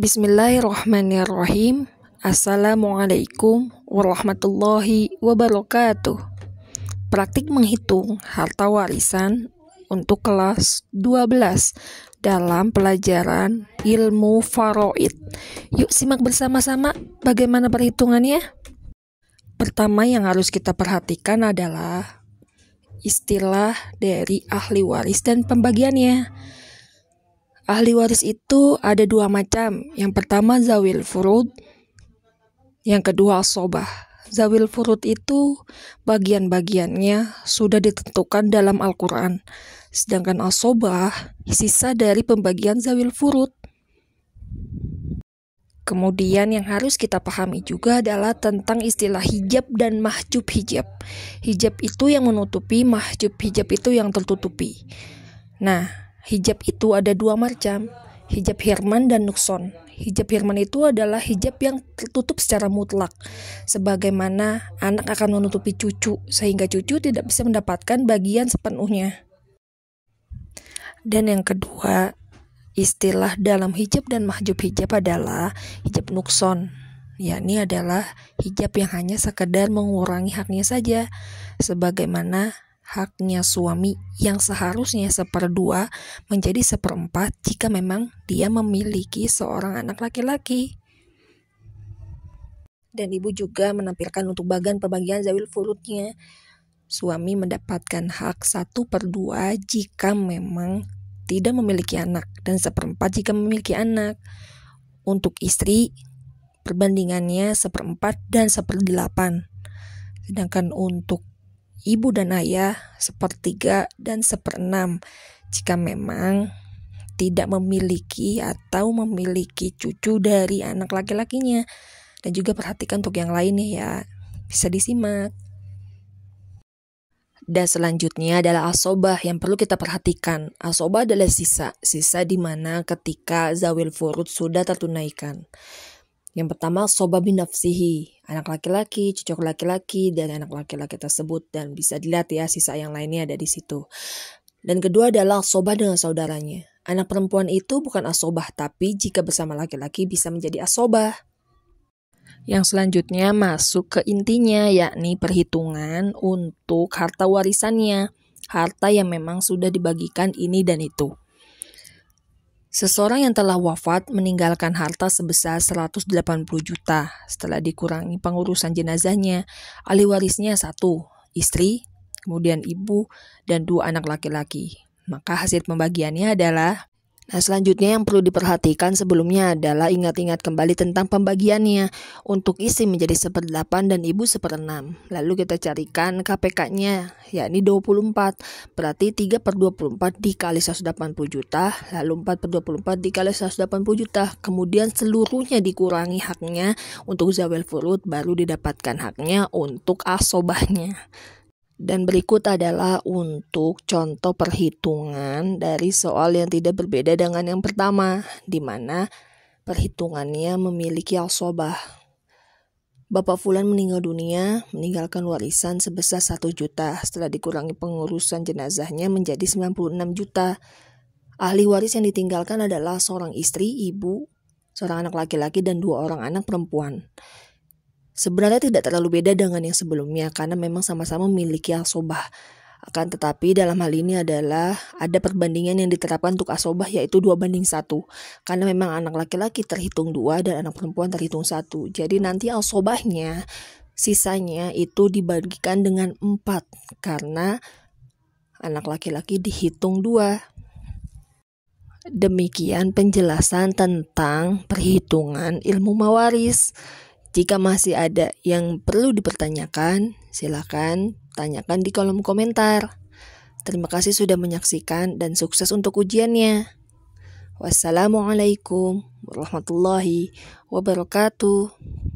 Bismillahirrahmanirrahim. Assalamualaikum warahmatullahi wabarakatuh. Praktik menghitung harta warisan untuk kelas 12 dalam pelajaran ilmu faroid. Yuk simak bersama-sama bagaimana perhitungannya. Pertama yang harus kita perhatikan adalah istilah dari ahli waris dan pembagiannya. Ahli waris itu ada dua macam. Yang pertama zawil furud, yang kedua asobah. Zawil furud itu bagian-bagiannya sudah ditentukan dalam Al-Quran. Sedangkan asobah sisa dari pembagian zawil furud. Kemudian yang harus kita pahami juga adalah tentang istilah hijab dan mahjub hijab. Hijab itu yang menutupi, mahjub hijab itu yang tertutupi. Nah, Hijab itu ada dua macam, hijab Herman dan Nukson. Hijab Herman itu adalah hijab yang tertutup secara mutlak, sebagaimana anak akan menutupi cucu, sehingga cucu tidak bisa mendapatkan bagian sepenuhnya. Dan yang kedua, istilah dalam hijab dan mahjub hijab adalah hijab Nukson, yakni adalah hijab yang hanya sekedar mengurangi haknya saja, sebagaimana haknya suami yang seharusnya seperdua menjadi seperempat jika memang dia memiliki seorang anak laki-laki. Dan ibu juga menampilkan untuk bagian pembagian zawil furutnya. Suami mendapatkan hak satu per dua jika memang tidak memiliki anak dan seperempat jika memiliki anak. Untuk istri, perbandingannya seperempat dan seperdelapan. Sedangkan untuk ibu dan ayah sepertiga dan seperenam jika memang tidak memiliki atau memiliki cucu dari anak laki-lakinya dan juga perhatikan untuk yang lainnya ya bisa disimak dan selanjutnya adalah asobah yang perlu kita perhatikan. Asobah adalah sisa, sisa di mana ketika zawil furud sudah tertunaikan. Yang pertama, soba nafsihi, anak laki-laki, cucuk laki-laki, dan anak laki-laki tersebut, dan bisa dilihat ya sisa yang lainnya ada di situ. Dan kedua adalah soba dengan saudaranya. Anak perempuan itu bukan asobah, tapi jika bersama laki-laki bisa menjadi asobah. Yang selanjutnya masuk ke intinya, yakni perhitungan untuk harta warisannya, harta yang memang sudah dibagikan ini dan itu. Seseorang yang telah wafat meninggalkan harta sebesar 180 juta setelah dikurangi pengurusan jenazahnya. Ahli warisnya satu, istri, kemudian ibu, dan dua anak laki-laki. Maka hasil pembagiannya adalah Nah, selanjutnya yang perlu diperhatikan sebelumnya adalah ingat-ingat kembali tentang pembagiannya untuk isi menjadi seperdelapan dan ibu seperenam. Lalu kita carikan KPK-nya, yakni 24. Berarti 3 per 24 dikali 180 juta, lalu 4 per 24 dikali 180 juta. Kemudian seluruhnya dikurangi haknya untuk Zawel Furut, baru didapatkan haknya untuk asobahnya. Dan berikut adalah untuk contoh perhitungan dari soal yang tidak berbeda dengan yang pertama, di mana perhitungannya memiliki al-sobah. Bapak Fulan meninggal dunia, meninggalkan warisan sebesar 1 juta setelah dikurangi pengurusan jenazahnya menjadi 96 juta. Ahli waris yang ditinggalkan adalah seorang istri, ibu, seorang anak laki-laki, dan dua orang anak perempuan sebenarnya tidak terlalu beda dengan yang sebelumnya karena memang sama-sama memiliki asobah. Akan tetapi dalam hal ini adalah ada perbandingan yang diterapkan untuk asobah yaitu dua banding satu karena memang anak laki-laki terhitung dua dan anak perempuan terhitung satu. Jadi nanti asobahnya sisanya itu dibagikan dengan empat karena anak laki-laki dihitung dua. Demikian penjelasan tentang perhitungan ilmu mawaris. Jika masih ada yang perlu dipertanyakan, silakan tanyakan di kolom komentar. Terima kasih sudah menyaksikan dan sukses untuk ujiannya. Wassalamualaikum warahmatullahi wabarakatuh.